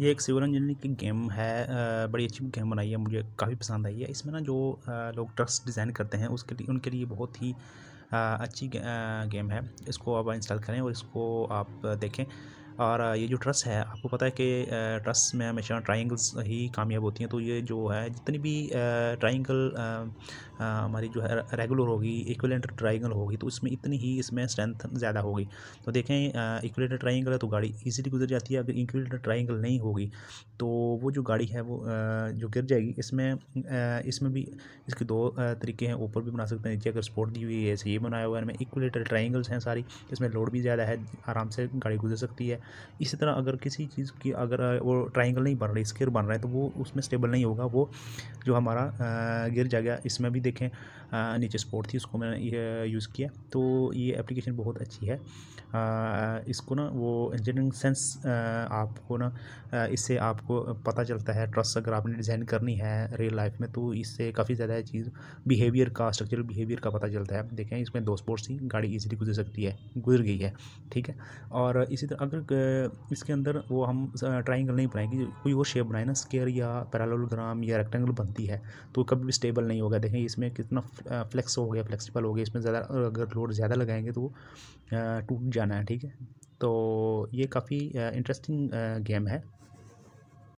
ये एक civil engineering की गेम है बड़ी अच्छी गेम बनाई है मुझे काफ़ी पसंद आई है इसमें ना जो लोग ट्रक्स डिज़ाइन करते हैं उसके लिए उनके लिए बहुत ही अच्छी गेम है इसको आप इंस्टॉल करें और इसको आप देखें और ये जो ट्रस है आपको पता है कि ट्रस में हमेशा ट्राइंगल्स ही कामयाब होती हैं तो ये जो है जितनी भी ट्राइंगल हमारी जो है रेगुलर होगी इक्वलेंट ट्राइंगल होगी तो इसमें इतनी ही इसमें स्ट्रेंथ ज़्यादा होगी तो देखें इक्वलेंट ट्राइंगल है तो गाड़ी ईजीली गुजर जाती है अगर इक्वलेंट ट्राइंगल नहीं होगी तो वो जो गाड़ी है वो जो गिर जाएगी इसमें इसमें भी इसके दो तरीके हैं ऊपर भी बना सकते हैं नीचे अगर स्पोर्ट दी हुई है ऐसे ये बनाया हुआ है इक्वलेटर ट्राइंगल्स हैं सारी इसमें लोड भी ज़्यादा है आराम से गाड़ी गुजर सकती है इसी तरह अगर किसी चीज़ की अगर वो ट्राइंगल नहीं बन रही स्केयर बन रहा है तो वो उसमें स्टेबल नहीं होगा वो जो हमारा गिर जाएगा इसमें भी देखें नीचे स्पोर्ट थी उसको मैंने यूज़ किया तो ये एप्लीकेशन बहुत अच्छी है इसको ना वो इंजीनियरिंग सेंस आपको ना इससे आपको पता चलता है ट्रस्ट अगर आपने डिज़ाइन करनी है रियल लाइफ में तो इससे काफ़ी ज़्यादा चीज़ बिहेवियर का स्ट्रक्चरल बिहेवियर का पता चलता है देखें इसमें दो स्पोर्ट्स थी गाड़ी ईजिली गुजर सकती है गुजर गई है ठीक है और इसी तरह अगर इसके अंदर वो हम ट्राइंगल नहीं बनाएंगे कोई और शेप बनाए ना स्केयर या पैरालोग्राम या रेक्टेंगल बनती है तो कभी भी स्टेबल नहीं होगा देखें इसमें कितना फ्लेक्स हो गया फ्लेक्सिबल हो गया इसमें ज़्यादा अगर लोड ज़्यादा लगाएंगे तो टूट जाना है ठीक है तो ये काफ़ी इंटरेस्टिंग गेम है